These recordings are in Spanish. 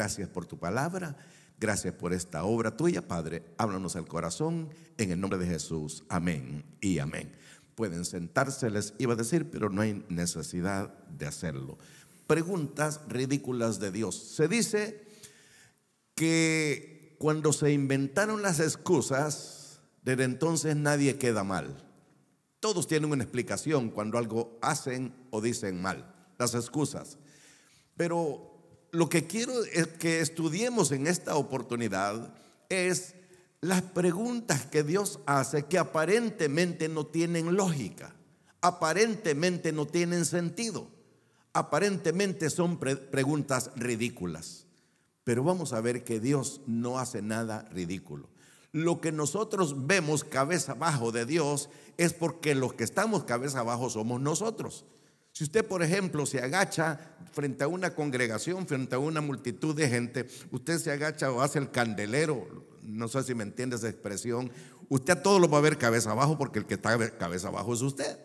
Gracias por tu palabra. Gracias por esta obra tuya, Padre. Háblanos al corazón en el nombre de Jesús. Amén y amén. Pueden sentarse, les iba a decir, pero no hay necesidad de hacerlo. Preguntas ridículas de Dios. Se dice que cuando se inventaron las excusas, desde entonces nadie queda mal. Todos tienen una explicación cuando algo hacen o dicen mal, las excusas. Pero lo que quiero es que estudiemos en esta oportunidad es las preguntas que Dios hace que aparentemente no tienen lógica, aparentemente no tienen sentido, aparentemente son preguntas ridículas. Pero vamos a ver que Dios no hace nada ridículo. Lo que nosotros vemos cabeza abajo de Dios es porque los que estamos cabeza abajo somos nosotros. Si usted, por ejemplo, se agacha frente a una congregación, frente a una multitud de gente, usted se agacha o hace el candelero, no sé si me entiende esa expresión, usted a todos lo va a ver cabeza abajo porque el que está cabeza abajo es usted.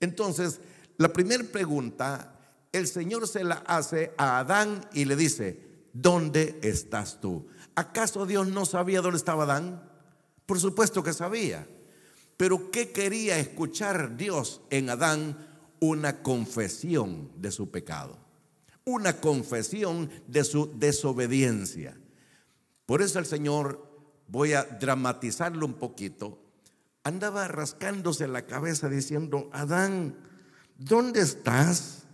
Entonces, la primera pregunta, el Señor se la hace a Adán y le dice, ¿dónde estás tú? ¿Acaso Dios no sabía dónde estaba Adán? Por supuesto que sabía. Pero ¿qué quería escuchar Dios en Adán? una confesión de su pecado, una confesión de su desobediencia. Por eso el Señor, voy a dramatizarlo un poquito, andaba rascándose la cabeza diciendo, Adán, ¿dónde estás?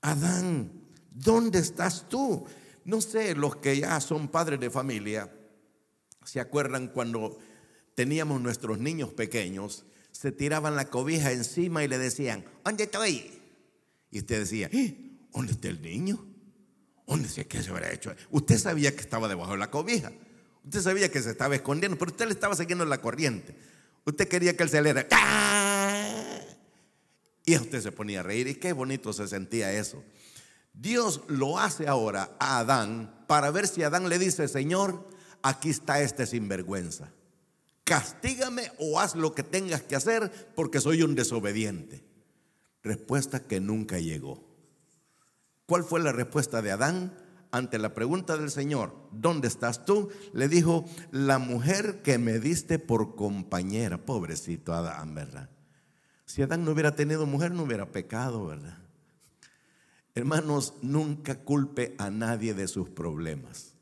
Adán, ¿dónde estás tú? No sé, los que ya son padres de familia, ¿se acuerdan cuando teníamos nuestros niños pequeños? se tiraban la cobija encima y le decían, ¿dónde estoy? Y usted decía, ¿Eh? ¿dónde está el niño? ¿Dónde se, qué se habrá hecho? Usted sabía que estaba debajo de la cobija. Usted sabía que se estaba escondiendo, pero usted le estaba siguiendo la corriente. Usted quería que él se le ¡Ah! Y usted se ponía a reír. Y qué bonito se sentía eso. Dios lo hace ahora a Adán para ver si Adán le dice, Señor, aquí está este sinvergüenza castígame o haz lo que tengas que hacer porque soy un desobediente. Respuesta que nunca llegó. ¿Cuál fue la respuesta de Adán ante la pregunta del Señor, ¿dónde estás tú? Le dijo, la mujer que me diste por compañera, pobrecito Adán, ¿verdad? Si Adán no hubiera tenido mujer, no hubiera pecado, ¿verdad? Hermanos, nunca culpe a nadie de sus problemas.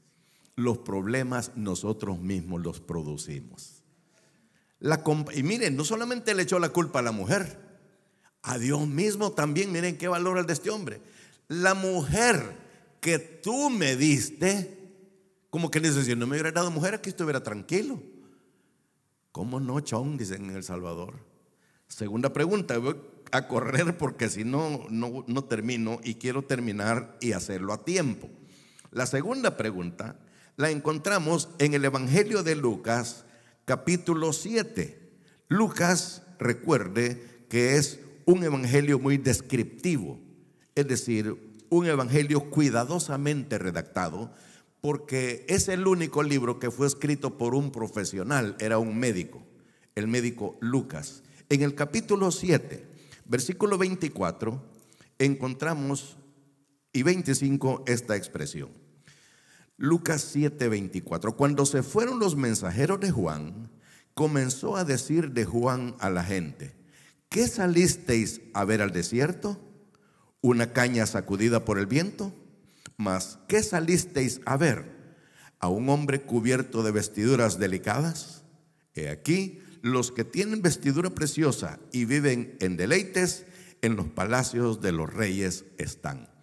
Los problemas nosotros mismos los producimos y miren, no solamente le echó la culpa a la mujer, a Dios mismo también. Miren qué valor el de este hombre. La mujer que tú me diste, como que dice, si no me hubiera dado mujer, aquí estuviera tranquilo. ¿Cómo no, chón? Dicen en El Salvador. Segunda pregunta, voy a correr porque si no, no, no termino y quiero terminar y hacerlo a tiempo. La segunda pregunta la encontramos en el Evangelio de Lucas, capítulo 7. Lucas, recuerde que es un evangelio muy descriptivo, es decir, un evangelio cuidadosamente redactado, porque es el único libro que fue escrito por un profesional, era un médico, el médico Lucas. En el capítulo 7, versículo 24, encontramos y 25 esta expresión. Lucas 7:24. Cuando se fueron los mensajeros de Juan, comenzó a decir de Juan a la gente, ¿qué salisteis a ver al desierto? ¿Una caña sacudida por el viento? Mas, ¿qué salisteis a ver? ¿A un hombre cubierto de vestiduras delicadas? He aquí, los que tienen vestidura preciosa y viven en deleites, en los palacios de los reyes están.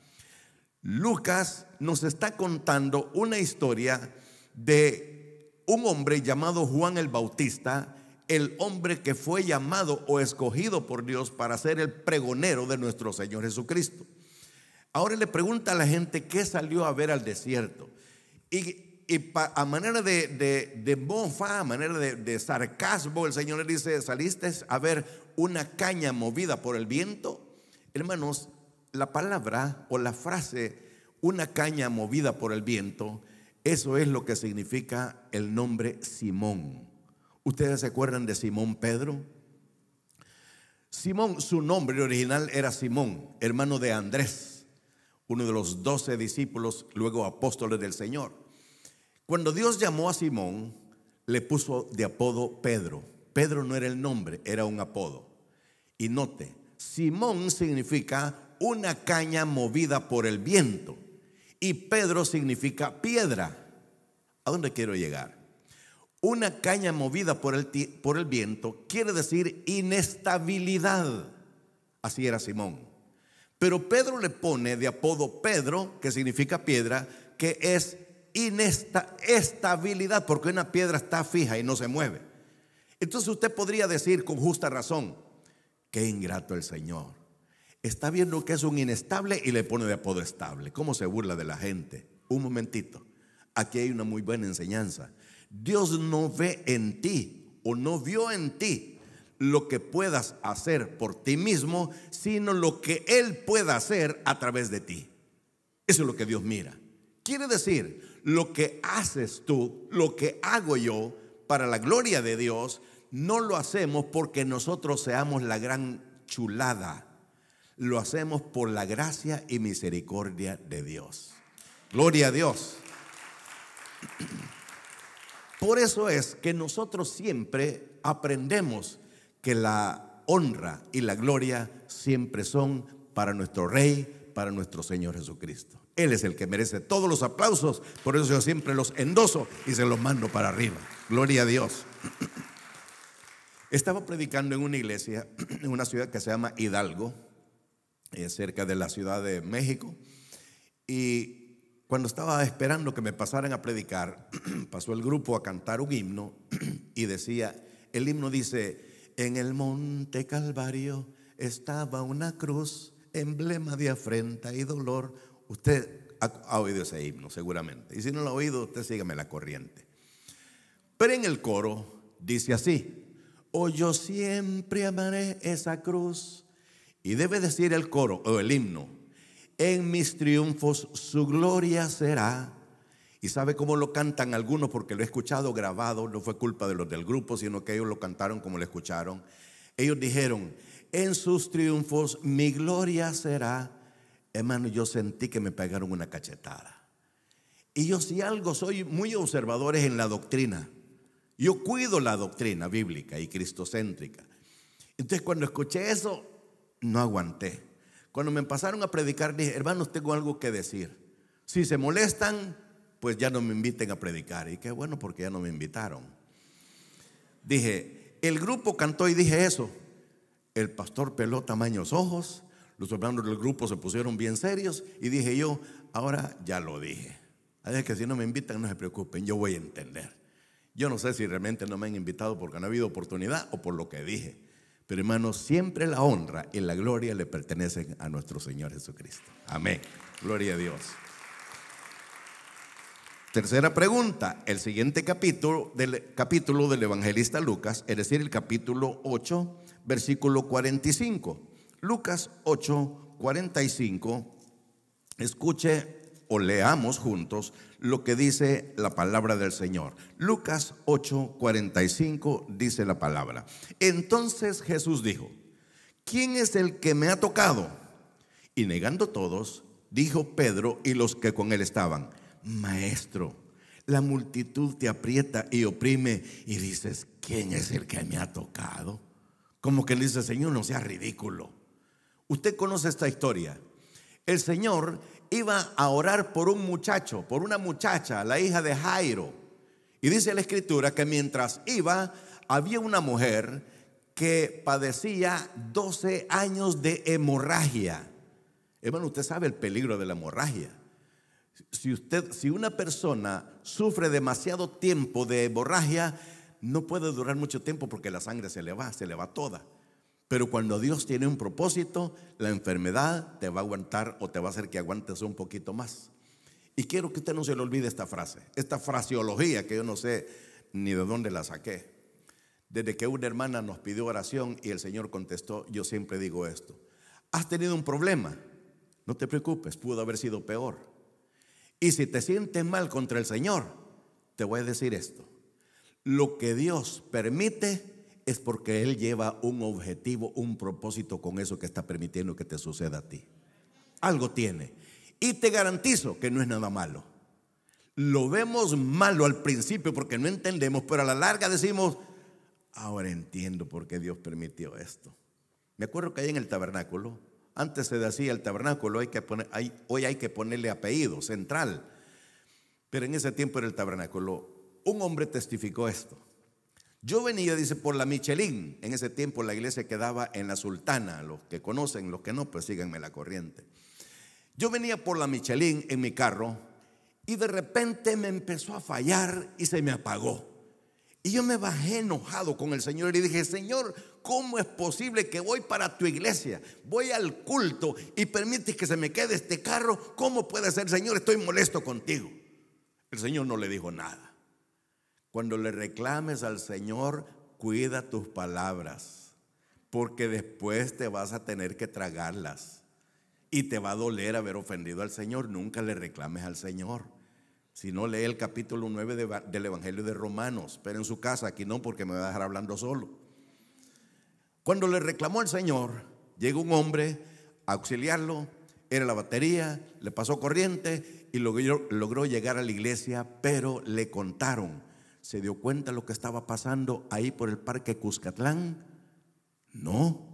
Lucas nos está contando una historia de un hombre llamado Juan el Bautista, el hombre que fue llamado o escogido por Dios para ser el pregonero de nuestro Señor Jesucristo. Ahora le pregunta a la gente qué salió a ver al desierto. Y, a manera de, de, a manera de, de sarcasmo, el Señor le dice, saliste a ver una caña movida por el viento. Hermanos, la palabra o la frase una caña movida por el viento, eso es lo que significa el nombre Simón. ¿Ustedes se acuerdan de Simón Pedro? Simón, su nombre original era Simón, hermano de Andrés, uno de los doce discípulos, luego apóstoles del Señor. Cuando Dios llamó a Simón, le puso de apodo Pedro. Pedro no era el nombre, era un apodo. Y note, Simón significa una caña movida por el viento. Y Pedro significa piedra. ¿A dónde quiero llegar? Una caña movida por el, por el viento quiere decir inestabilidad. Así era Simón. Pero Pedro le pone de apodo Pedro, que significa piedra, que es inestabilidad, porque una piedra está fija y no se mueve. Entonces usted podría decir con justa razón, qué ingrato el Señor está viendo que es un inestable y le pone de apodo estable. ¿Cómo se burla de la gente? Un momentito. Aquí hay una muy buena enseñanza. Dios no ve en ti o no vio en ti lo que puedas hacer por ti mismo, sino lo que Él pueda hacer a través de ti. Eso es lo que Dios mira. Quiere decir, lo que haces tú, lo que hago yo, para la gloria de Dios, no lo hacemos porque nosotros seamos la gran chulada lo hacemos por la gracia y misericordia de Dios. Gloria a Dios. Por eso es que nosotros siempre aprendemos que la honra y la gloria siempre son para nuestro Rey, para nuestro Señor Jesucristo. Él es el que merece todos los aplausos, por eso yo siempre los endoso y se los mando para arriba. Gloria a Dios. Estaba predicando en una iglesia, en una ciudad que se llama Hidalgo, eh, cerca de la Ciudad de México. Y cuando estaba esperando que me pasaran a predicar, pasó el grupo a cantar un himno y decía, el himno dice, en el monte Calvario estaba una cruz, emblema de afrenta y dolor. Usted ha, oído ese himno seguramente. Y si no lo ha oído, usted sígame la corriente. Pero en el coro dice así, o oh, yo siempre amaré esa cruz y debe decir el coro o el himno, en mis triunfos su gloria será. Y sabe cómo lo cantan algunos, porque lo he escuchado grabado, no fue culpa de los del grupo, sino que ellos lo cantaron como lo escucharon. Ellos dijeron, en sus triunfos mi gloria será. Hermano, yo sentí que me pegaron una cachetada. Y yo si algo soy muy observador en la doctrina. Yo cuido la doctrina bíblica y cristocéntrica. Entonces cuando escuché eso, no aguanté. Cuando me pasaron a predicar, dije, hermanos, tengo algo que decir. Si se molestan, pues ya no me inviten a predicar. Y qué bueno porque ya no me invitaron. Dije, el grupo cantó y dije eso. El pastor peló tamaños ojos, los hermanos del grupo se pusieron bien serios y dije yo, ahora ya lo dije. A que si no me invitan, no se preocupen, yo voy a entender. Yo no sé si realmente no me han invitado porque no ha habido oportunidad o por lo que dije. Pero hermanos, siempre la honra y la gloria le pertenecen a nuestro Señor Jesucristo. Amén. Gloria a Dios. Tercera pregunta, el siguiente capítulo del, capítulo del evangelista Lucas, es decir, el capítulo 8, versículo 45. Lucas 8, 45, escuche o leamos juntos lo que dice la palabra del Señor. Lucas 8:45 dice la palabra. Entonces Jesús dijo, ¿quién es el que me ha tocado? Y negando todos, dijo Pedro y los que con él estaban, Maestro, la multitud te aprieta y oprime y dices, ¿quién es el que me ha tocado? Como que le dice, Señor, no sea ridículo. Usted conoce esta historia. El Señor iba a orar por un muchacho, por una muchacha, la hija de Jairo. Y dice la escritura que mientras iba, había una mujer que padecía 12 años de hemorragia. Hermano, usted sabe el peligro de la hemorragia. Si, usted, si una persona sufre demasiado tiempo de hemorragia, no puede durar mucho tiempo porque la sangre se le va, se le va toda. Pero cuando Dios tiene un propósito, la enfermedad te va a aguantar o te va a hacer que aguantes un poquito más. Y quiero que usted no se le olvide esta frase, esta fraseología que yo no sé ni de dónde la saqué. Desde que una hermana nos pidió oración y el Señor contestó, yo siempre digo esto, has tenido un problema, no te preocupes, pudo haber sido peor. Y si te sientes mal contra el Señor, te voy a decir esto, lo que Dios permite es porque Él lleva un objetivo, un propósito con eso que está permitiendo que te suceda a ti. Algo tiene. Y te garantizo que no es nada malo. Lo vemos malo al principio porque no entendemos, pero a la larga decimos, ahora entiendo por qué Dios permitió esto. Me acuerdo que ahí en el tabernáculo, antes se decía el tabernáculo, hay que poner, hoy hay que ponerle apellido, central. Pero en ese tiempo en el tabernáculo. Un hombre testificó esto. Yo venía, dice, por la Michelin. En ese tiempo la iglesia quedaba en la Sultana. Los que conocen, los que no, pues síganme la corriente. Yo venía por la Michelin en mi carro y de repente me empezó a fallar y se me apagó. Y yo me bajé enojado con el Señor y dije, Señor, ¿cómo es posible que voy para tu iglesia, voy al culto y permites que se me quede este carro? ¿Cómo puede ser, Señor? Estoy molesto contigo. El Señor no le dijo nada. Cuando le reclames al Señor, cuida tus palabras, porque después te vas a tener que tragarlas y te va a doler haber ofendido al Señor. Nunca le reclames al Señor. Si no, lee el capítulo 9 del Evangelio de Romanos, pero en su casa, aquí no, porque me va a dejar hablando solo. Cuando le reclamó al Señor, llegó un hombre a auxiliarlo, era la batería, le pasó corriente y logró llegar a la iglesia, pero le contaron se dio cuenta lo que estaba pasando ahí por el parque Cuscatlán. No,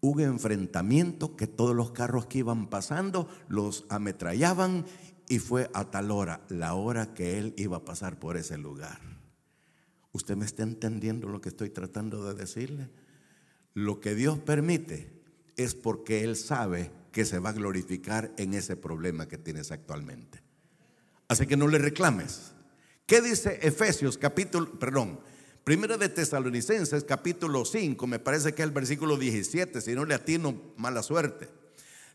hubo enfrentamiento que todos los carros que iban pasando los ametrallaban y fue a tal hora, la hora que él iba a pasar por ese lugar. ¿Usted me está entendiendo lo que estoy tratando de decirle? Lo que Dios permite es porque Él sabe que se va a glorificar en ese problema que tienes actualmente. Así que no le reclames. ¿Qué dice Efesios capítulo, perdón, primero de Tesalonicenses capítulo 5, me parece que es el versículo 17, si no le atino mala suerte.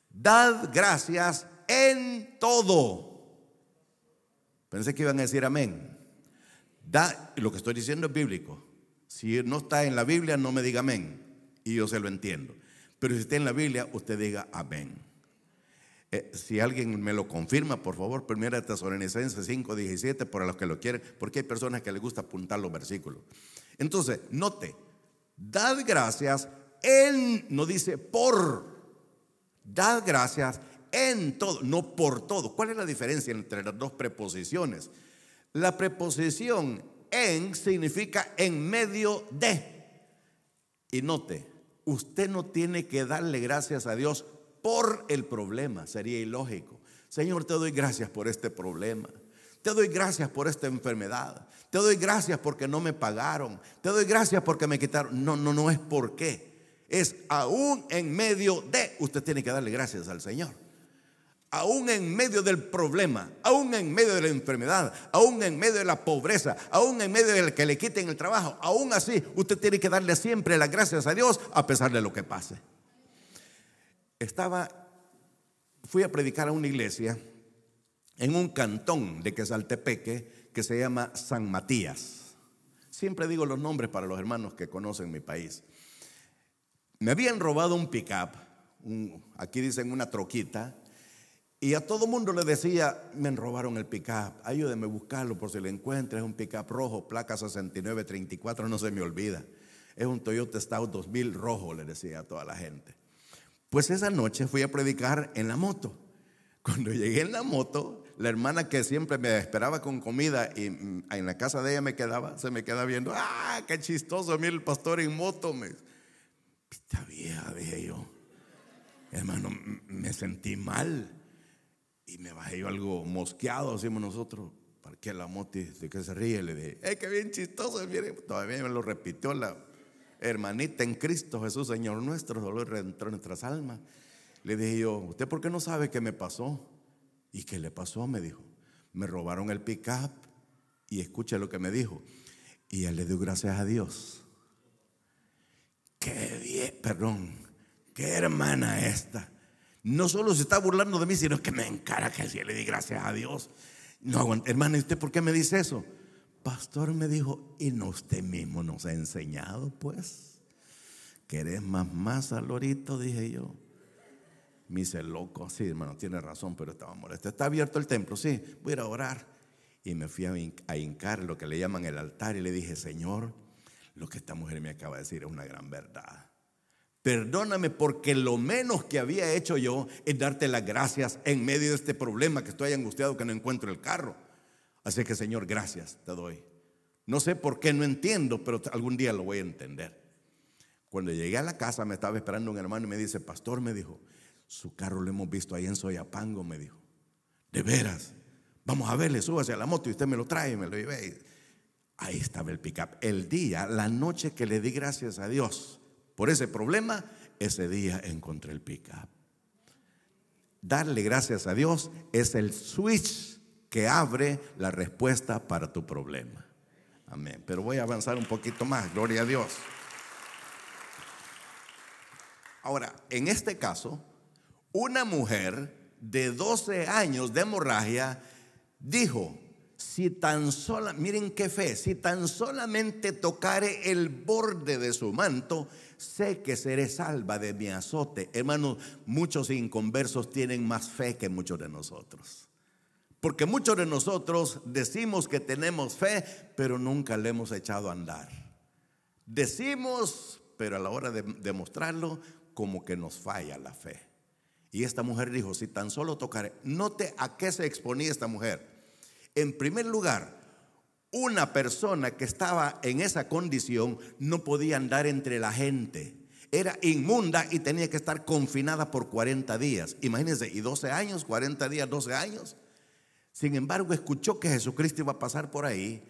Dad gracias en todo. Pensé que iban a decir amén. Da, lo que estoy diciendo es bíblico. Si no está en la Biblia, no me diga amén. Y yo se lo entiendo. Pero si está en la Biblia, usted diga amén. Eh, si alguien me lo confirma, por favor, primera Tesalonicenses 5, 17, para los que lo quieren, porque hay personas que les gusta apuntar los versículos. Entonces, note, dad gracias en, no dice por, dad gracias en todo, no por todo. ¿Cuál es la diferencia entre las dos preposiciones? La preposición en significa en medio de. Y note, usted no tiene que darle gracias a Dios por el problema. Sería ilógico. Señor, te doy gracias por este problema. Te doy gracias por esta enfermedad. Te doy gracias porque no me pagaron. Te doy gracias porque me quitaron. No, no, no es por qué. Es aún en medio de. Usted tiene que darle gracias al Señor. Aún en medio del problema, aún en medio de la enfermedad, aún en medio de la pobreza, aún en medio del que le quiten el trabajo, aún así, usted tiene que darle siempre las gracias a Dios a pesar de lo que pase estaba, fui a predicar a una iglesia en un cantón de Quesaltepeque que se llama San Matías. Siempre digo los nombres para los hermanos que conocen mi país. Me habían robado un pickup, aquí dicen una troquita, y a todo mundo le decía, me robaron el pickup, ayúdeme a buscarlo por si lo encuentras. es un pickup rojo, placa 6934, no se me olvida. Es un Toyota Stout 2000 rojo, le decía a toda la gente. Pues esa noche fui a predicar en la moto. Cuando llegué en la moto, la hermana que siempre me esperaba con comida y mm, en la casa de ella me quedaba, se me queda viendo, ah, qué chistoso, mire el pastor en moto. Me... Pita vieja, dije yo. Hermano, me sentí mal y me bajé yo algo mosqueado, decimos nosotros. ¿Para qué la moto? ¿De qué se ríe? Le dije, ¡eh, qué bien chistoso, todavía me lo repitió la hermanita en Cristo Jesús, Señor nuestro, dolor reentró en nuestras almas. Le dije yo, ¿usted por qué no sabe qué me pasó? ¿Y qué le pasó? Me dijo, me robaron el pick-up y escuche lo que me dijo. Y él le dio gracias a Dios. Qué bien, perdón, qué hermana esta. No solo se está burlando de mí, sino que me encara que si le di gracias a Dios. No hermana, usted por qué me dice eso? Pastor me dijo, y no usted mismo nos ha enseñado, pues. ¿Querés más más alorito lorito? Dije yo. Me dice, loco, sí, hermano, tiene razón, pero estaba molesto. Está abierto el templo, sí, voy a ir a orar. Y me fui a hincar lo que le llaman el altar y le dije, Señor, lo que esta mujer me acaba de decir es una gran verdad. Perdóname porque lo menos que había hecho yo es darte las gracias en medio de este problema que estoy angustiado que no encuentro el carro. Así que Señor, gracias te doy. No sé por qué no entiendo, pero algún día lo voy a entender. Cuando llegué a la casa me estaba esperando un hermano y me dice, pastor, me dijo, su carro lo hemos visto ahí en Soyapango, me dijo. De veras, vamos a verle, súbase a la moto y usted me lo trae, me lo lleve Ahí estaba el pickup. El día, la noche que le di gracias a Dios por ese problema, ese día encontré el pickup. Darle gracias a Dios es el switch que abre la respuesta para tu problema. Amén. Pero voy a avanzar un poquito más, gloria a Dios. Ahora, en este caso, una mujer de 12 años de hemorragia dijo, si tan sola, miren qué fe, si tan solamente tocare el borde de su manto, sé que seré salva de mi azote. Hermanos, muchos inconversos tienen más fe que muchos de nosotros. Porque muchos de nosotros decimos que tenemos fe, pero nunca le hemos echado a andar. Decimos, pero a la hora de demostrarlo, como que nos falla la fe. Y esta mujer dijo, si tan solo tocaré, note a qué se exponía esta mujer. En primer lugar, una persona que estaba en esa condición no podía andar entre la gente. Era inmunda y tenía que estar confinada por 40 días. Imagínense, y 12 años, 40 días, 12 años. Sin embargo, escuchó que Jesucristo iba a pasar por ahí,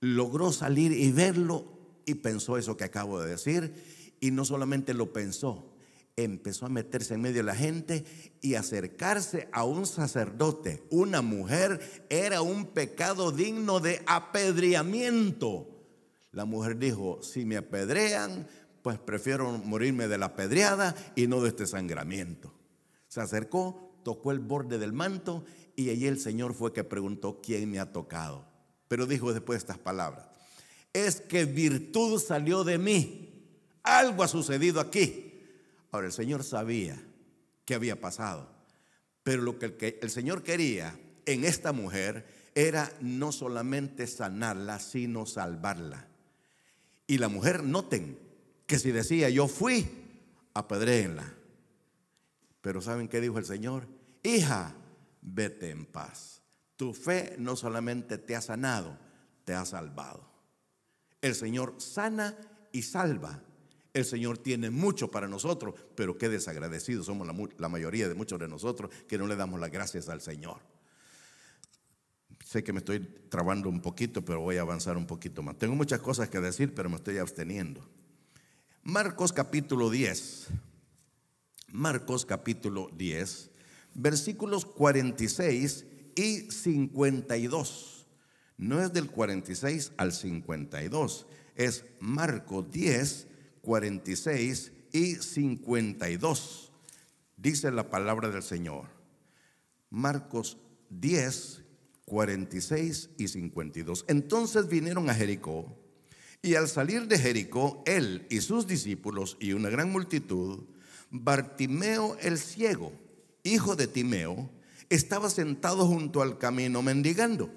logró salir y verlo y pensó eso que acabo de decir. Y no solamente lo pensó, empezó a meterse en medio de la gente y acercarse a un sacerdote, una mujer, era un pecado digno de apedreamiento. La mujer dijo, si me apedrean, pues prefiero morirme de la apedreada y no de este sangramiento. Se acercó, tocó el borde del manto y allí el Señor fue que preguntó, ¿quién me ha tocado? Pero dijo después estas palabras, es que virtud salió de mí, algo ha sucedido aquí. Ahora el Señor sabía que había pasado, pero lo que el Señor quería en esta mujer era no solamente sanarla, sino salvarla. Y la mujer, noten que si decía yo fui, apedréenla. Pero ¿saben qué dijo el Señor? Hija, vete en paz. Tu fe no solamente te ha sanado, te ha salvado. El Señor sana y salva. El Señor tiene mucho para nosotros, pero qué desagradecidos somos la, mayoría de muchos de nosotros que no le damos las gracias al Señor. Sé que me estoy trabando un poquito, pero voy a avanzar un poquito más. Tengo muchas cosas que decir, pero me estoy absteniendo. Marcos capítulo 10. Marcos capítulo 10 versículos 46 y 52. No es del 46 al 52, es Marcos 10, 46 y 52. Dice la palabra del Señor. Marcos 10, 46 y 52. Entonces vinieron a Jericó y al salir de Jericó, él y sus discípulos y una gran multitud, Bartimeo el ciego, hijo de Timeo, estaba sentado junto al camino mendigando.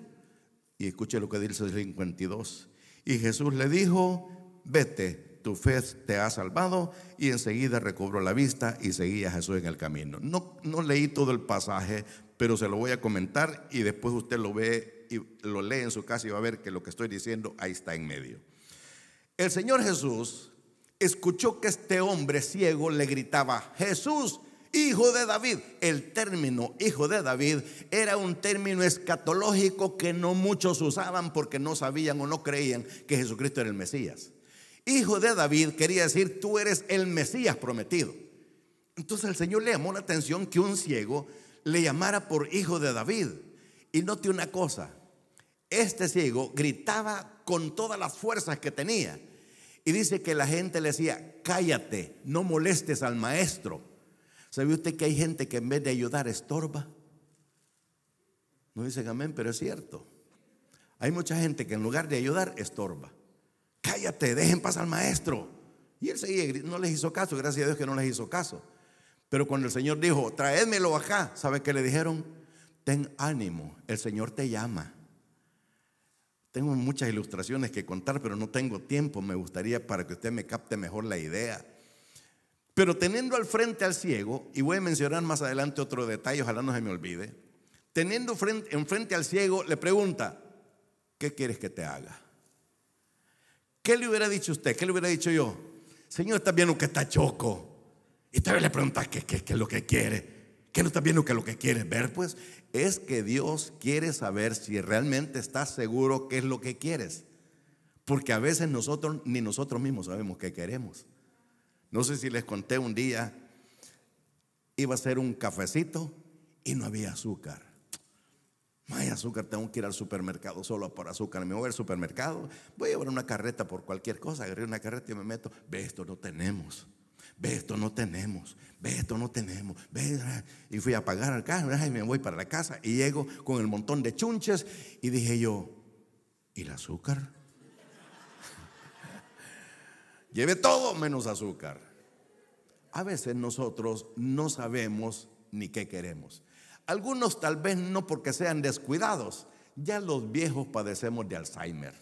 Y escuche lo que dice el 52. Y Jesús le dijo, vete, tu fe te ha salvado. Y enseguida recobró la vista y seguía a Jesús en el camino. No, no leí todo el pasaje, pero se lo voy a comentar y después usted lo ve y lo lee en su casa y va a ver que lo que estoy diciendo ahí está en medio. El Señor Jesús escuchó que este hombre ciego le gritaba, Jesús, hijo de David. El término hijo de David era un término escatológico que no muchos usaban porque no sabían o no creían que Jesucristo era el Mesías. Hijo de David quería decir, tú eres el Mesías prometido. Entonces el Señor le llamó la atención que un ciego le llamara por hijo de David. Y note una cosa, este ciego gritaba con todas las fuerzas que tenía. Y dice que la gente le decía, cállate, no molestes al maestro. ¿Sabe usted que hay gente que en vez de ayudar estorba? No dicen amén, pero es cierto. Hay mucha gente que en lugar de ayudar estorba. Cállate, dejen pasar al maestro. Y él seguía, no les hizo caso, gracias a Dios que no les hizo caso. Pero cuando el Señor dijo, traédmelo acá, ¿sabe qué le dijeron? Ten ánimo, el Señor te llama. Tengo muchas ilustraciones que contar, pero no tengo tiempo. Me gustaría para que usted me capte mejor la idea. Pero teniendo al frente al ciego, y voy a mencionar más adelante otro detalle, ojalá no se me olvide, teniendo frente, al ciego, le pregunta, ¿qué quieres que te haga? ¿Qué le hubiera dicho usted? ¿Qué le hubiera dicho yo? Señor, bien viendo que está choco. Y todavía le pregunta ¿qué, es lo que quiere? ¿Qué no estás viendo que lo que quiere? ver? Pues es que Dios quiere saber si realmente estás seguro qué es lo que quieres. Porque a veces nosotros ni nosotros mismos sabemos qué queremos. No sé si les conté un día, iba a hacer un cafecito y no había azúcar. No hay azúcar, tengo que ir al supermercado solo por azúcar. Me voy al supermercado, voy a llevar una carreta por cualquier cosa, agarré una carreta y me meto. Ve, esto no tenemos. Ve, esto no tenemos. Ve, esto no tenemos. Ve, y fui a pagar al carro y me voy para la casa y llego con el montón de chunches y dije yo, ¿y el azúcar? Lleve todo menos azúcar. A veces nosotros no sabemos ni qué queremos. Algunos tal vez no porque sean descuidados. Ya los viejos padecemos de Alzheimer.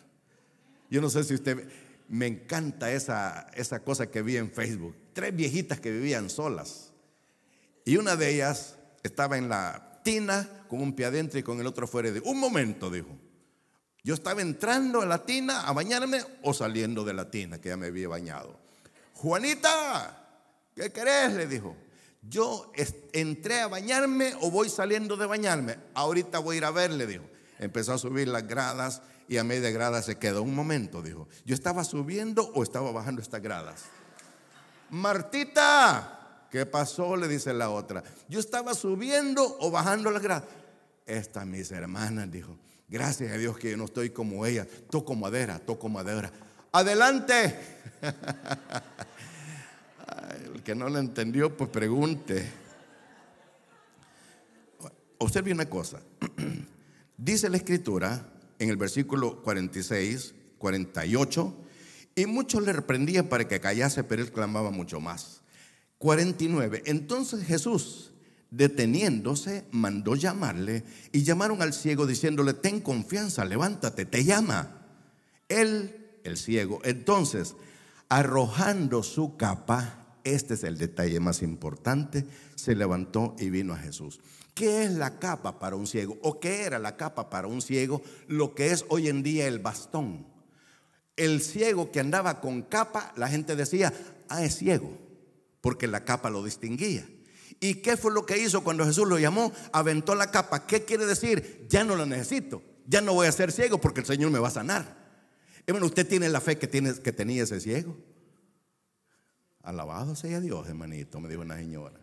Yo no sé si usted... Me encanta esa, esa cosa que vi en Facebook. Tres viejitas que vivían solas. Y una de ellas estaba en la tina con un pie adentro y con el otro fuera. un momento, dijo. Yo estaba entrando a la tina a bañarme o saliendo de la tina, que ya me había bañado. Juanita, ¿qué querés? Le dijo. Yo entré a bañarme o voy saliendo de bañarme. Ahorita voy a ir a ver, le dijo. Empezó a subir las gradas y a media grada se quedó. Un momento, dijo. Yo estaba subiendo o estaba bajando estas gradas. Martita, ¿qué pasó? Le dice la otra. Yo estaba subiendo o bajando las gradas. Estas mis hermanas, dijo Gracias a Dios que yo no estoy como ella. Toco madera, toco madera. Adelante. el que no lo entendió, pues pregunte. Observe una cosa. Dice la escritura en el versículo 46, 48, y muchos le reprendían para que callase, pero él clamaba mucho más. 49. Entonces Jesús, Deteniéndose, mandó llamarle y llamaron al ciego diciéndole, ten confianza, levántate, te llama. Él, el ciego, entonces, arrojando su capa, este es el detalle más importante, se levantó y vino a Jesús. ¿Qué es la capa para un ciego? ¿O qué era la capa para un ciego? Lo que es hoy en día el bastón. El ciego que andaba con capa, la gente decía, ah, es ciego, porque la capa lo distinguía. ¿Y qué fue lo que hizo cuando Jesús lo llamó? Aventó la capa. ¿Qué quiere decir? Ya no lo necesito. Ya no voy a ser ciego porque el Señor me va a sanar. Hermano, usted tiene la fe que, tiene, que tenía ese ciego. Alabado sea Dios, hermanito, me dijo una señora.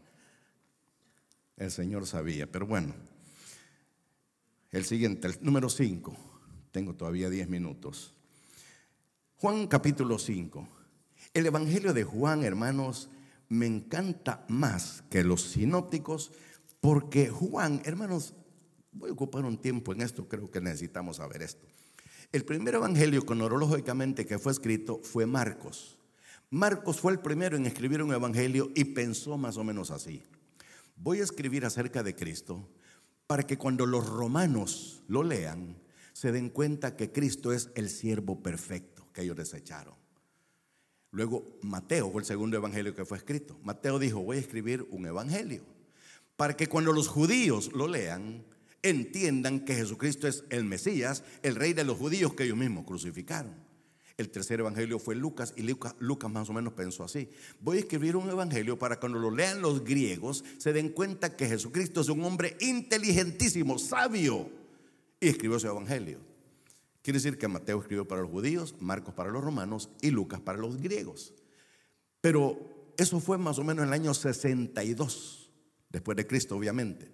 El Señor sabía, pero bueno. El siguiente, el número 5. Tengo todavía 10 minutos. Juan capítulo 5. El Evangelio de Juan, hermanos, me encanta más que los sinópticos porque Juan, hermanos, voy a ocupar un tiempo en esto, creo que necesitamos saber esto. El primer evangelio cronológicamente que fue escrito fue Marcos. Marcos fue el primero en escribir un evangelio y pensó más o menos así. Voy a escribir acerca de Cristo para que cuando los romanos lo lean, se den cuenta que Cristo es el siervo perfecto que ellos desecharon. Luego Mateo fue el segundo evangelio que fue escrito. Mateo dijo, voy a escribir un evangelio para que cuando los judíos lo lean, entiendan que Jesucristo es el Mesías, el rey de los judíos que ellos mismos crucificaron. El tercer evangelio fue Lucas y Lucas, más o menos pensó así. Voy a escribir un evangelio para que cuando lo lean los griegos se den cuenta que Jesucristo es un hombre inteligentísimo, sabio. Y escribió su evangelio. Quiere decir que Mateo escribió para los judíos, Marcos para los romanos y Lucas para los griegos. Pero eso fue más o menos en el año 62, después de Cristo, obviamente.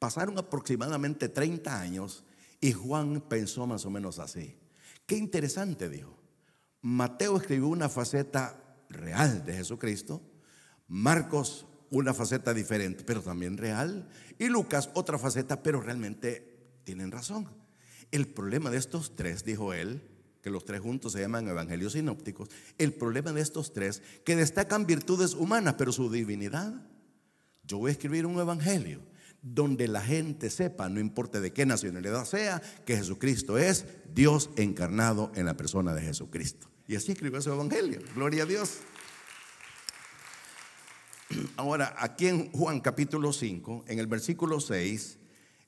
Pasaron aproximadamente 30 años y Juan pensó más o menos así. Qué interesante, dijo. Mateo escribió una faceta real de Jesucristo, Marcos una faceta diferente, pero también real, y Lucas otra faceta, pero realmente tienen razón. El problema de estos tres, dijo él, que los tres juntos se llaman evangelios sinópticos, el problema de estos tres, que destacan virtudes humanas, pero su divinidad. Yo voy a escribir un evangelio donde la gente sepa, no importa de qué nacionalidad sea, que Jesucristo es Dios encarnado en la persona de Jesucristo. Y así escribió su evangelio. Gloria a Dios. Ahora, aquí en Juan capítulo 5, en el versículo 6,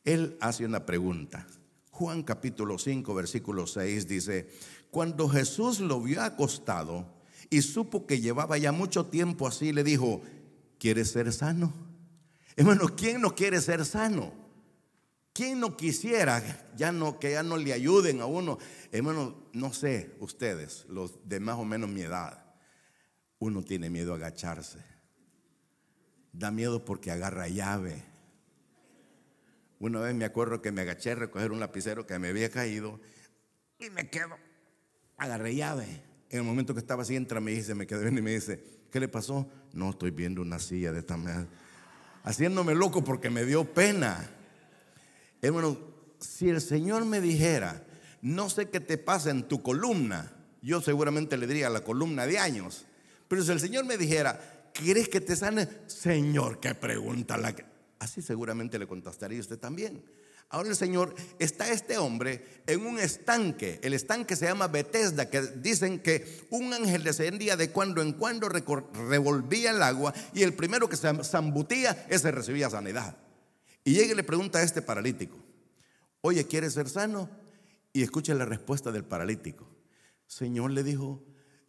él hace una pregunta. Juan capítulo 5, versículo 6 dice, cuando Jesús lo vio acostado y supo que llevaba ya mucho tiempo así, le dijo, ¿quieres ser sano? Hermano, ¿quién no quiere ser sano? ¿Quién no quisiera ya no, que ya no le ayuden a uno? Hermano, no sé, ustedes, los de más o menos mi edad, uno tiene miedo a agacharse. Da miedo porque agarra llave una vez me acuerdo que me agaché a recoger un lapicero que me había caído y me quedo, agarré llave. En el momento que estaba así, entra me dice, me quedé bien y me dice, ¿qué le pasó? No, estoy viendo una silla de esta manera. Haciéndome loco porque me dio pena. Bueno, si el Señor me dijera, no sé qué te pasa en tu columna, yo seguramente le diría la columna de años. Pero si el Señor me dijera, ¿quieres que te sane? Señor, qué pregunta la que... Así seguramente le contestaría usted también. Ahora el Señor está este hombre en un estanque. El estanque se llama Bethesda, que dicen que un ángel descendía de cuando en cuando revolvía el agua y el primero que se zambutía, ese recibía sanidad. Y llega y le pregunta a este paralítico, oye, ¿quieres ser sano? Y escucha la respuesta del paralítico. Señor le dijo,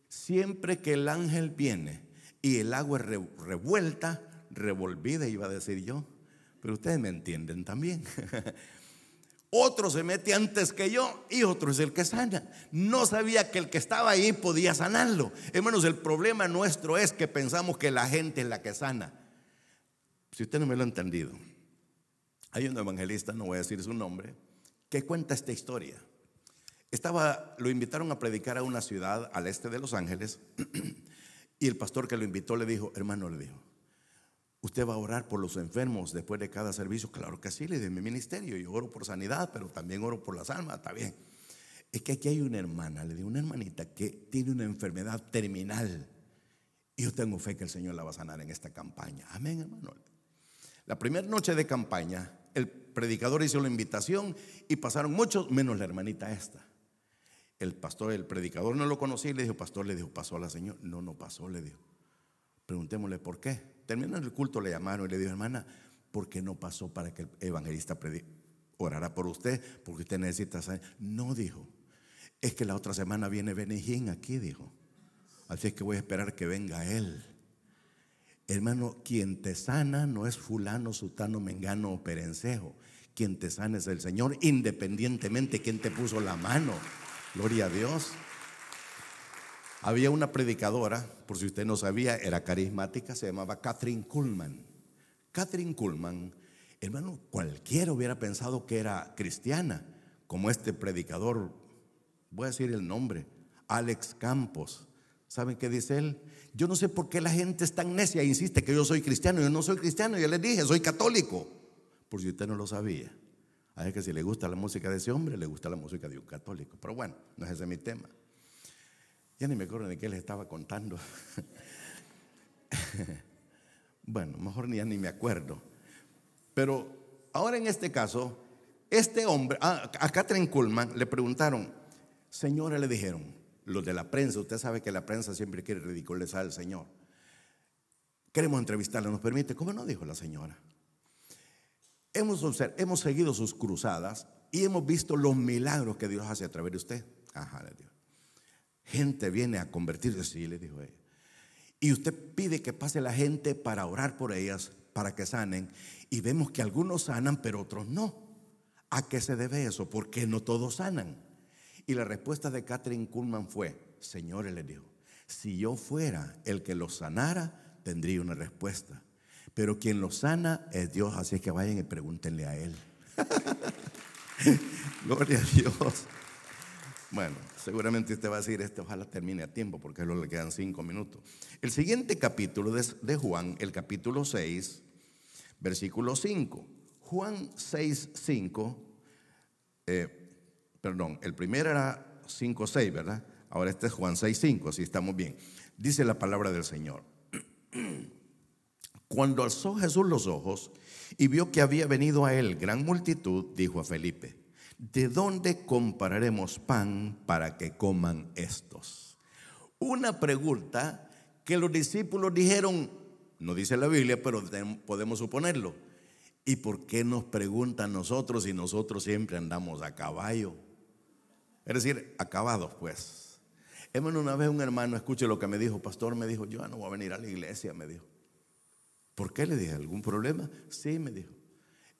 siempre que el ángel viene y el agua es revuelta, revolvida, iba a decir yo, pero ustedes me entienden también. Otro se mete antes que yo y otro es el que sana. No sabía que el que estaba ahí podía sanarlo. Hermanos, el problema nuestro es que pensamos que la gente es la que sana. Si usted no me lo ha entendido, hay un evangelista, no voy a decir su nombre, que cuenta esta historia. Estaba, lo invitaron a predicar a una ciudad al este de Los Ángeles y el pastor que lo invitó le dijo, hermano, le dijo, ¿Usted va a orar por los enfermos después de cada servicio? Claro que sí, le de mi ministerio. Yo oro por sanidad, pero también oro por las almas, está bien. Es que aquí hay una hermana, le digo, una hermanita que tiene una enfermedad terminal. Y yo tengo fe que el Señor la va a sanar en esta campaña. Amén, hermano. La primera noche de campaña, el predicador hizo la invitación y pasaron muchos, menos la hermanita esta. El pastor, el predicador no lo conocía y le dijo, pastor, le dijo, pasó a la señora. No, no pasó, le dijo. Preguntémosle por qué. Terminan el culto le llamaron y le dijo, hermana, ¿por qué no pasó para que el evangelista orara por usted? Porque usted necesita No dijo, es que la otra semana viene Benigín aquí, dijo. Así es que voy a esperar que venga él. Hermano, quien te sana no es fulano, sutano, mengano o perencejo. Quien te sana es el Señor, independientemente de quien te puso la mano. Gloria a Dios. Había una predicadora, por si usted no sabía, era carismática, se llamaba Catherine Kuhlman. Catherine Kuhlman, hermano, cualquiera hubiera pensado que era cristiana, como este predicador, voy a decir el nombre, Alex Campos. ¿Saben qué dice él? Yo no sé por qué la gente es tan necia e insiste que yo soy cristiano. Yo no soy cristiano, yo les dije, soy católico. Por si usted no lo sabía. A que si le gusta la música de ese hombre, le gusta la música de un católico. Pero bueno, no es ese mi tema. Ya ni me acuerdo de qué les estaba contando. bueno, mejor ni ya ni me acuerdo. Pero ahora en este caso, este hombre, a Catherine Kuhlman le preguntaron, señora, le dijeron, los de la prensa, usted sabe que la prensa siempre quiere ridiculizar al Señor. Queremos entrevistarle, ¿nos permite? ¿Cómo no? Dijo la señora. Hemos, hemos seguido sus cruzadas y hemos visto los milagros que Dios hace a través de usted. Ajá, le dijo. Gente viene a convertirse, sí, le dijo ella. Y usted pide que pase la gente para orar por ellas, para que sanen. Y vemos que algunos sanan, pero otros no. ¿A qué se debe eso? ¿Por qué no todos sanan? Y la respuesta de Catherine Kuhlman fue, señores, le dijo, si yo fuera el que los sanara, tendría una respuesta. Pero quien los sana es Dios, así que vayan y pregúntenle a Él. Gloria a Dios. Bueno, seguramente usted va a decir, este ojalá termine a tiempo, porque solo le quedan cinco minutos. El siguiente capítulo de Juan, el capítulo 6, versículo 5. Juan 6, 5, eh, perdón, el primero era 5, 6, ¿verdad? Ahora este es Juan 6, 5, si estamos bien. Dice la palabra del Señor. Cuando alzó Jesús los ojos y vio que había venido a él gran multitud, dijo a Felipe, ¿de dónde compraremos pan para que coman estos? Una pregunta que los discípulos dijeron, no dice la Biblia, pero podemos suponerlo. ¿Y por qué nos preguntan nosotros si nosotros siempre andamos a caballo? Es decir, acabados pues. Hemos una vez un hermano, escuche lo que me dijo, pastor, me dijo, yo no voy a venir a la iglesia, me dijo. ¿Por qué le dije? ¿Algún problema? Sí, me dijo.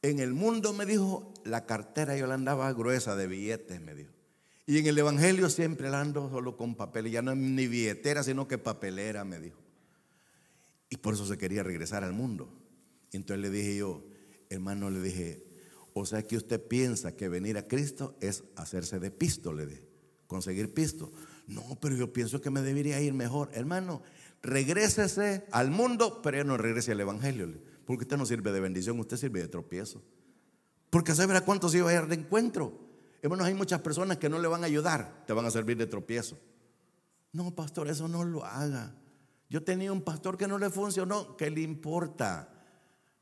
En el mundo me dijo, la cartera yo la andaba gruesa de billetes, me dijo. Y en el Evangelio siempre la ando solo con papel, ya no ni billetera, sino que papelera, me dijo. Y por eso se quería regresar al mundo. entonces le dije yo, hermano, le dije, o sea que usted piensa que venir a Cristo es hacerse de pisto, le dije, conseguir pisto. No, pero yo pienso que me debería ir mejor. Hermano, regrésese al mundo, pero no regrese al Evangelio porque usted no sirve de bendición, usted sirve de tropiezo. Porque saber a cuántos iba a ir de encuentro. Hermanos, hay muchas personas que no le van a ayudar, te van a servir de tropiezo. No, pastor, eso no lo haga. Yo tenía un pastor que no le funcionó, ¿qué le importa?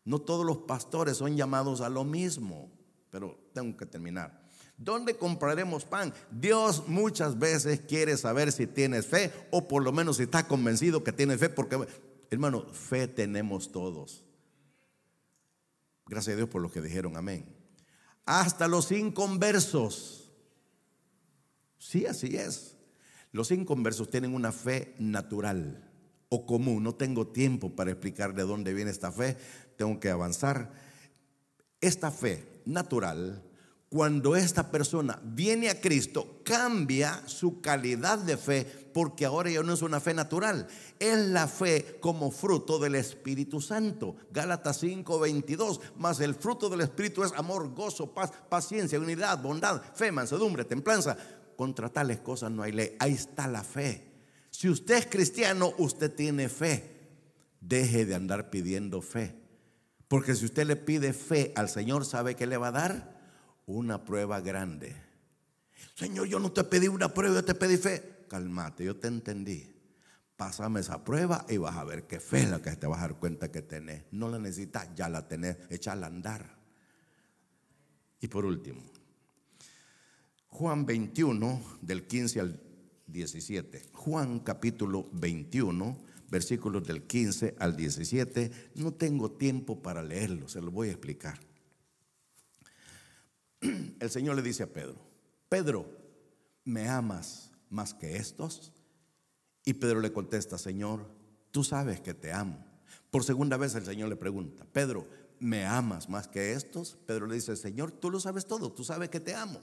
No todos los pastores son llamados a lo mismo, pero tengo que terminar. ¿Dónde compraremos pan? Dios muchas veces quiere saber si tienes fe o por lo menos si estás convencido que tienes fe, porque hermano, fe tenemos todos. Gracias a Dios por lo que dijeron amén. Hasta los inconversos. Sí, así es. Los inconversos tienen una fe natural o común. No tengo tiempo para explicar de dónde viene esta fe. Tengo que avanzar. Esta fe natural, cuando esta persona viene a Cristo, cambia su calidad de fe porque ahora ya no es una fe natural, es la fe como fruto del Espíritu Santo. Gálatas 5:22, más el fruto del Espíritu es amor, gozo, paz, paciencia, unidad, bondad, fe, mansedumbre, templanza. Contra tales cosas no hay ley. Ahí está la fe. Si usted es cristiano, usted tiene fe. Deje de andar pidiendo fe. Porque si usted le pide fe al Señor, ¿sabe qué le va a dar? Una prueba grande. Señor, yo no te pedí una prueba, yo te pedí fe calmate, yo te entendí. Pásame esa prueba y vas a ver qué fe es la que te vas a dar cuenta que tenés. No la necesitas, ya la tenés, échala a andar. Y por último, Juan 21, del 15 al 17. Juan capítulo 21, versículos del 15 al 17. No tengo tiempo para leerlo, se lo voy a explicar. El Señor le dice a Pedro, Pedro, me amas más que estos? Y Pedro le contesta, Señor, tú sabes que te amo. Por segunda vez el Señor le pregunta, Pedro, ¿me amas más que estos? Pedro le dice, Señor, tú lo sabes todo, tú sabes que te amo.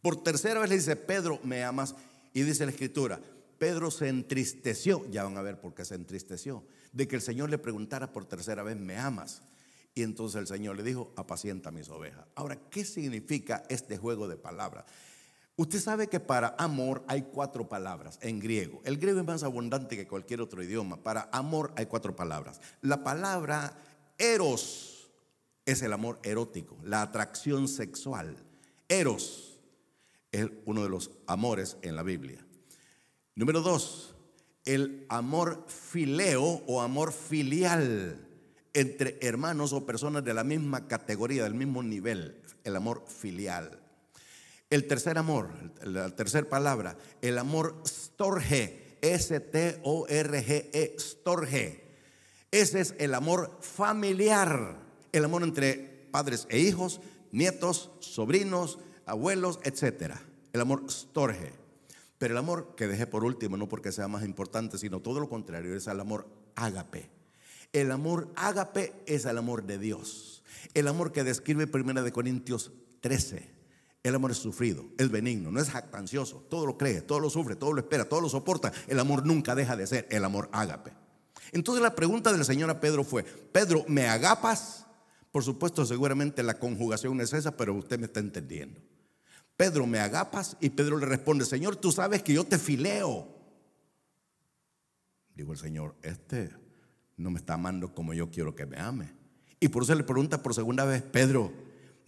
Por tercera vez le dice, Pedro, ¿me amas? Y dice la escritura, Pedro se entristeció, ya van a ver por qué se entristeció, de que el Señor le preguntara por tercera vez, ¿me amas? Y entonces el Señor le dijo, apacienta mis ovejas. Ahora, ¿qué significa este juego de palabras? Usted sabe que para amor hay cuatro palabras en griego. El griego es más abundante que cualquier otro idioma. Para amor hay cuatro palabras. La palabra eros es el amor erótico, la atracción sexual. Eros es uno de los amores en la Biblia. Número dos, el amor fileo o amor filial entre hermanos o personas de la misma categoría, del mismo nivel, el amor filial. El tercer amor, la tercera palabra, el amor storge, S-T-O-R-G-E, storge. Ese es el amor familiar, el amor entre padres e hijos, nietos, sobrinos, abuelos, etc. El amor storge. Pero el amor que dejé por último, no porque sea más importante, sino todo lo contrario, es el amor ágape. El amor ágape es el amor de Dios. El amor que describe 1 de Corintios 13 el amor es sufrido, es benigno, no es jactancioso, todo lo cree, todo lo sufre, todo lo espera, todo lo soporta. El amor nunca deja de ser el amor ágape. Entonces la pregunta del Señor a Pedro fue, Pedro, ¿me agapas? Por supuesto, seguramente la conjugación es esa, pero usted me está entendiendo. Pedro, ¿me agapas? Y Pedro le responde, Señor, tú sabes que yo te fileo. Digo el Señor, este no me está amando como yo quiero que me ame. Y por eso le pregunta por segunda vez, Pedro,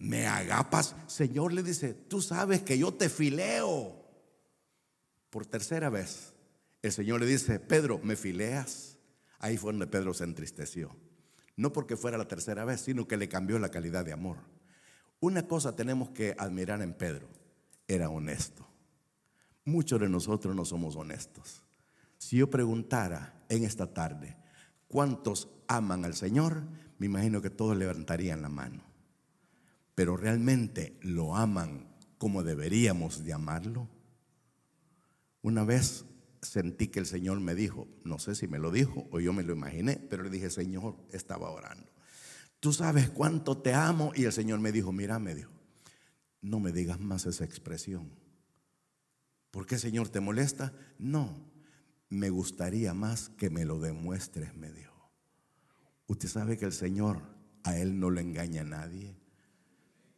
me agapas. Señor le dice, tú sabes que yo te fileo. Por tercera vez, el Señor le dice, Pedro, ¿me fileas? Ahí fue donde Pedro se entristeció. No porque fuera la tercera vez, sino que le cambió la calidad de amor. Una cosa tenemos que admirar en Pedro, era honesto. Muchos de nosotros no somos honestos. Si yo preguntara en esta tarde, ¿cuántos aman al Señor? Me imagino que todos levantarían la mano pero realmente lo aman como deberíamos de amarlo. Una vez sentí que el Señor me dijo, no sé si me lo dijo o yo me lo imaginé, pero le dije, Señor, estaba orando. Tú sabes cuánto te amo. Y el Señor me dijo, mira, me dijo, no me digas más esa expresión. ¿Por qué, Señor, te molesta? No, me gustaría más que me lo demuestres, me dijo. Usted sabe que el Señor, a Él no le engaña a nadie.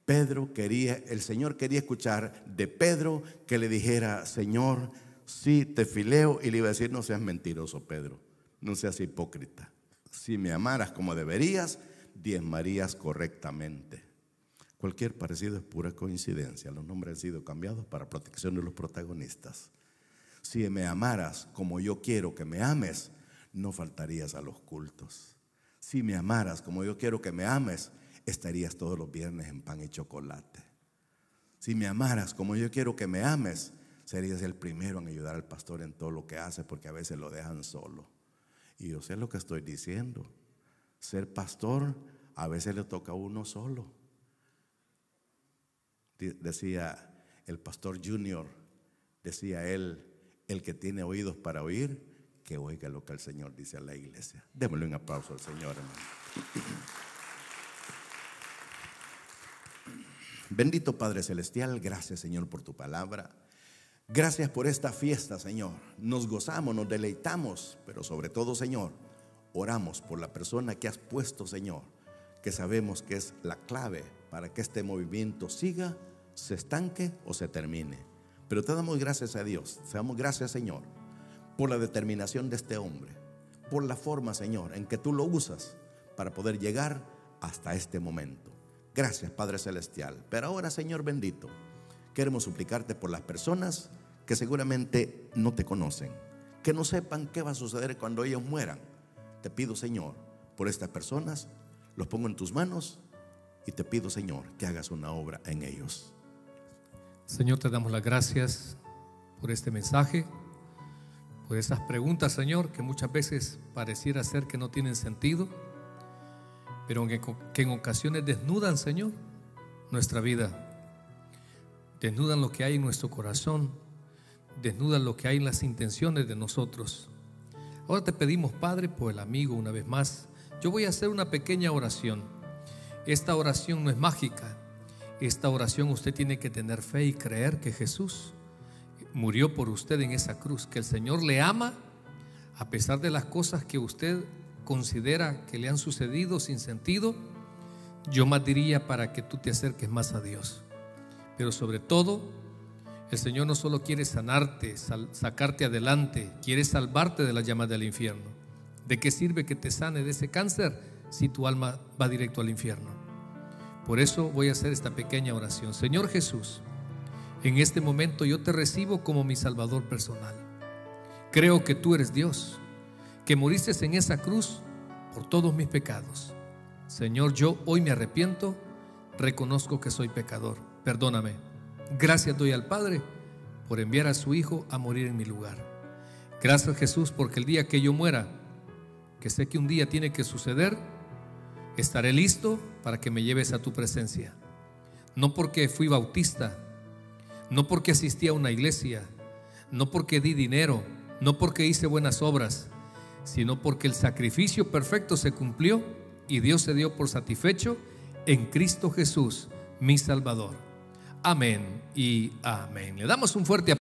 Pedro quería, el Señor quería escuchar de Pedro que le dijera, Señor, si te fileo. Y le iba a decir, no seas mentiroso, Pedro, no seas hipócrita. Si me amaras como deberías, diezmarías correctamente. Cualquier parecido es pura coincidencia. Los nombres han sido cambiados para protección de los protagonistas. Si me amaras como yo quiero que me ames, no faltarías a los cultos. Si me amaras como yo quiero que me ames, estarías todos los viernes en pan y chocolate. Si me amaras como yo quiero que me ames, serías el primero en ayudar al pastor en todo lo que hace, porque a veces lo dejan solo. Y yo sé lo que estoy diciendo. Ser pastor a veces le toca a uno solo. Decía el pastor junior, decía él, el que tiene oídos para oír, que oiga lo que el Señor dice a la iglesia. Démosle un aplauso al Señor, hermano. Bendito Padre Celestial, gracias Señor por tu palabra. Gracias por esta fiesta, Señor. Nos gozamos, nos deleitamos, pero sobre todo, Señor, oramos por la persona que has puesto, Señor, que sabemos que es la clave para que este movimiento siga, se estanque o se termine. Pero te damos gracias a Dios, te damos gracias, Señor, por la determinación de este hombre, por la forma, Señor, en que tú lo usas para poder llegar hasta este momento. Gracias, Padre Celestial. Pero ahora, Señor bendito, queremos suplicarte por las personas que seguramente no te conocen, que no sepan qué va a suceder cuando ellos mueran. Te pido, Señor, por estas personas, los pongo en tus manos y te pido, Señor, que hagas una obra en ellos. Señor, te damos las gracias por este mensaje, por esas preguntas, Señor, que muchas veces pareciera ser que no tienen sentido pero que, en ocasiones desnudan, Señor, nuestra vida. Desnudan lo que hay en nuestro corazón, desnudan lo que hay en las intenciones de nosotros. Ahora te pedimos, Padre, por el amigo una vez más. Yo voy a hacer una pequeña oración. Esta oración no es mágica. Esta oración usted tiene que tener fe y creer que Jesús murió por usted en esa cruz, que el Señor le ama a pesar de las cosas que usted considera que le han sucedido sin sentido, yo más diría para que tú te acerques más a Dios. Pero sobre todo, el Señor no solo quiere sanarte, sacarte adelante, quiere salvarte de las llamas del infierno. ¿De qué sirve que te sane de ese cáncer si tu alma va directo al infierno? Por eso voy a hacer esta pequeña oración. Señor Jesús, en este momento yo te recibo como mi Salvador personal. Creo que tú eres Dios que moriste en esa cruz por todos mis pecados. Señor, yo hoy me arrepiento, reconozco que soy pecador, perdóname. Gracias doy al Padre por enviar a su Hijo a morir en mi lugar. Gracias Jesús porque el día que yo muera, que sé que un día tiene que suceder, estaré listo para que me lleves a tu presencia. No porque fui bautista, no porque asistí a una iglesia, no porque di dinero, no porque hice buenas obras, sino porque el sacrificio perfecto se cumplió y Dios se dio por satisfecho en Cristo Jesús, mi Salvador. Amén y amén. Le damos un fuerte aplauso.